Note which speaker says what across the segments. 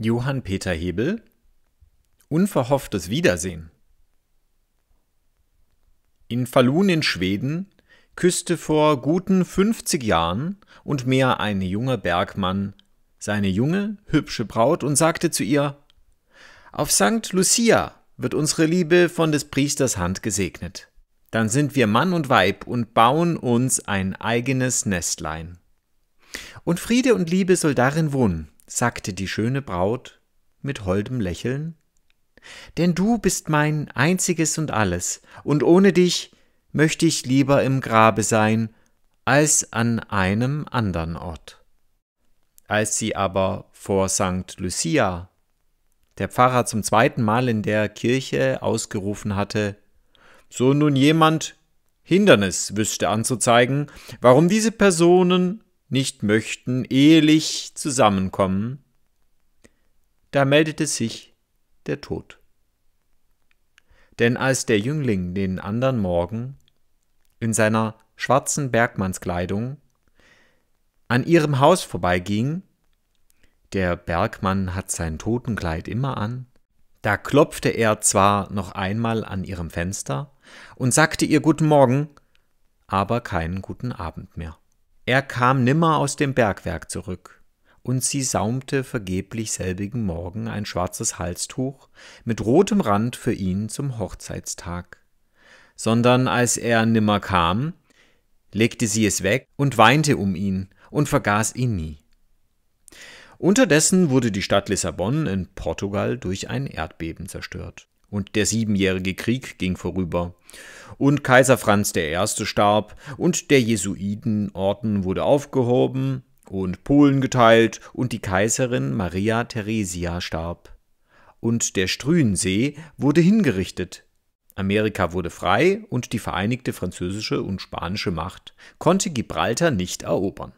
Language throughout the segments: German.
Speaker 1: Johann Peter Hebel Unverhofftes Wiedersehen In Falun in Schweden küsste vor guten 50 Jahren und mehr ein junger Bergmann seine junge, hübsche Braut und sagte zu ihr Auf St. Lucia wird unsere Liebe von des Priesters Hand gesegnet. Dann sind wir Mann und Weib und bauen uns ein eigenes Nestlein. Und Friede und Liebe soll darin wohnen sagte die schöne Braut mit holdem Lächeln, denn du bist mein einziges und alles, und ohne dich möchte ich lieber im Grabe sein, als an einem andern Ort. Als sie aber vor St. Lucia, der Pfarrer zum zweiten Mal in der Kirche ausgerufen hatte, so nun jemand Hindernis wüsste anzuzeigen, warum diese Personen nicht möchten, ehelich zusammenkommen, da meldete sich der Tod. Denn als der Jüngling den andern Morgen in seiner schwarzen Bergmannskleidung an ihrem Haus vorbeiging, der Bergmann hat sein Totenkleid immer an, da klopfte er zwar noch einmal an ihrem Fenster und sagte ihr guten Morgen, aber keinen guten Abend mehr. Er kam nimmer aus dem Bergwerk zurück, und sie saumte vergeblich selbigen Morgen ein schwarzes Halstuch mit rotem Rand für ihn zum Hochzeitstag. Sondern als er nimmer kam, legte sie es weg und weinte um ihn und vergaß ihn nie. Unterdessen wurde die Stadt Lissabon in Portugal durch ein Erdbeben zerstört und der Siebenjährige Krieg ging vorüber. Und Kaiser Franz I. starb und der Jesuitenorden wurde aufgehoben und Polen geteilt und die Kaiserin Maria Theresia starb. Und der Strüensee wurde hingerichtet. Amerika wurde frei und die vereinigte französische und spanische Macht konnte Gibraltar nicht erobern.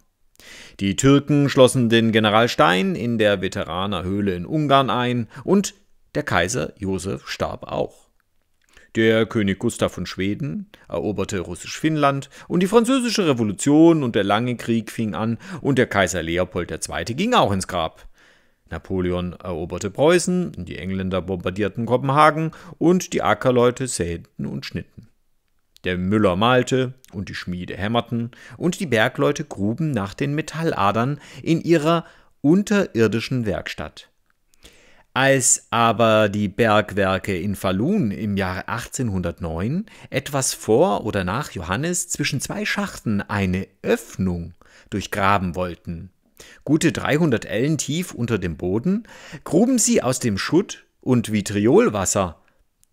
Speaker 1: Die Türken schlossen den General Stein in der Veteranerhöhle in Ungarn ein und der Kaiser Josef starb auch. Der König Gustav von Schweden eroberte Russisch-Finnland und die Französische Revolution und der Lange Krieg fing an und der Kaiser Leopold II. ging auch ins Grab. Napoleon eroberte Preußen, die Engländer bombardierten Kopenhagen und die Ackerleute säten und schnitten. Der Müller malte und die Schmiede hämmerten und die Bergleute gruben nach den Metalladern in ihrer unterirdischen Werkstatt. Als aber die Bergwerke in Falun im Jahre 1809 etwas vor oder nach Johannes zwischen zwei Schachten eine Öffnung durchgraben wollten, gute 300 Ellen tief unter dem Boden, gruben sie aus dem Schutt und Vitriolwasser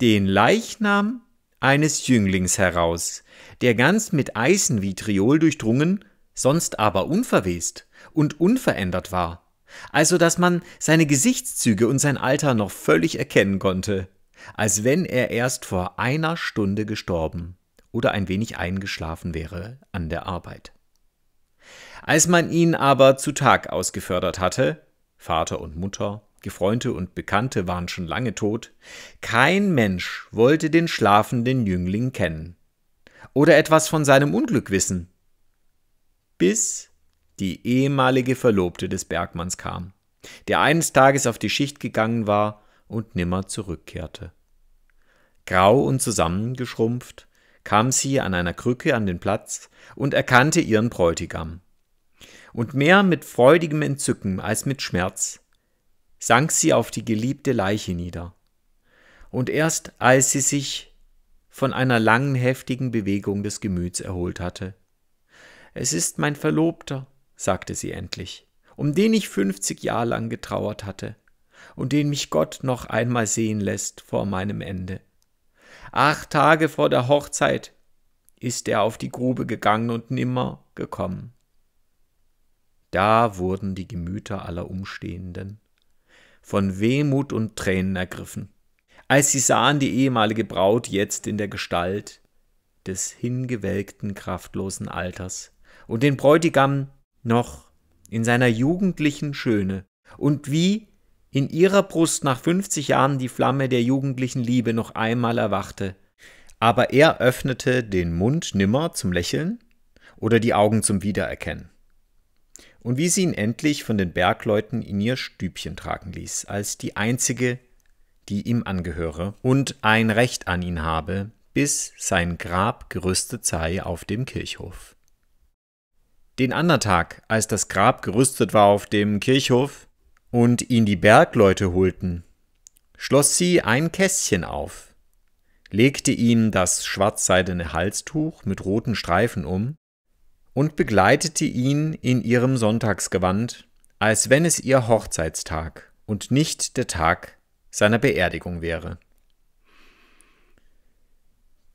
Speaker 1: den Leichnam eines Jünglings heraus, der ganz mit Eisenvitriol durchdrungen, sonst aber unverwest und unverändert war also dass man seine Gesichtszüge und sein Alter noch völlig erkennen konnte, als wenn er erst vor einer Stunde gestorben oder ein wenig eingeschlafen wäre an der Arbeit. Als man ihn aber zu Tag ausgefördert hatte, Vater und Mutter, Gefreunde und Bekannte waren schon lange tot, kein Mensch wollte den schlafenden Jüngling kennen oder etwas von seinem Unglück wissen. Bis die ehemalige Verlobte des Bergmanns kam, der eines Tages auf die Schicht gegangen war und nimmer zurückkehrte. Grau und zusammengeschrumpft kam sie an einer Krücke an den Platz und erkannte ihren Bräutigam. Und mehr mit freudigem Entzücken als mit Schmerz sank sie auf die geliebte Leiche nieder. Und erst als sie sich von einer langen heftigen Bewegung des Gemüts erholt hatte. Es ist mein Verlobter, sagte sie endlich, um den ich fünfzig Jahre lang getrauert hatte und den mich Gott noch einmal sehen lässt vor meinem Ende. Acht Tage vor der Hochzeit ist er auf die Grube gegangen und nimmer gekommen. Da wurden die Gemüter aller Umstehenden von Wehmut und Tränen ergriffen, als sie sahen die ehemalige Braut jetzt in der Gestalt des hingewelkten, kraftlosen Alters und den Bräutigam noch in seiner jugendlichen Schöne und wie in ihrer Brust nach 50 Jahren die Flamme der jugendlichen Liebe noch einmal erwachte. Aber er öffnete den Mund nimmer zum Lächeln oder die Augen zum Wiedererkennen. Und wie sie ihn endlich von den Bergleuten in ihr Stübchen tragen ließ, als die einzige, die ihm angehöre und ein Recht an ihn habe, bis sein Grab gerüstet sei auf dem Kirchhof. Den anderen Tag, als das Grab gerüstet war auf dem Kirchhof und ihn die Bergleute holten, schloss sie ein Kästchen auf, legte ihm das schwarzseidene Halstuch mit roten Streifen um und begleitete ihn in ihrem Sonntagsgewand, als wenn es ihr Hochzeitstag und nicht der Tag seiner Beerdigung wäre.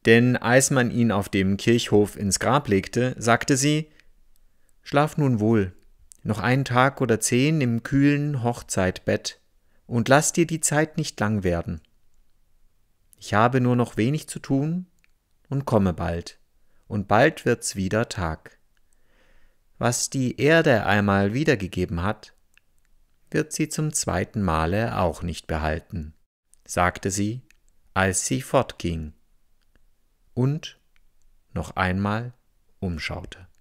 Speaker 1: Denn als man ihn auf dem Kirchhof ins Grab legte, sagte sie, Schlaf nun wohl, noch einen Tag oder zehn im kühlen Hochzeitbett, und lass dir die Zeit nicht lang werden. Ich habe nur noch wenig zu tun und komme bald, und bald wird's wieder Tag. Was die Erde einmal wiedergegeben hat, wird sie zum zweiten Male auch nicht behalten, sagte sie, als sie fortging und noch einmal umschaute.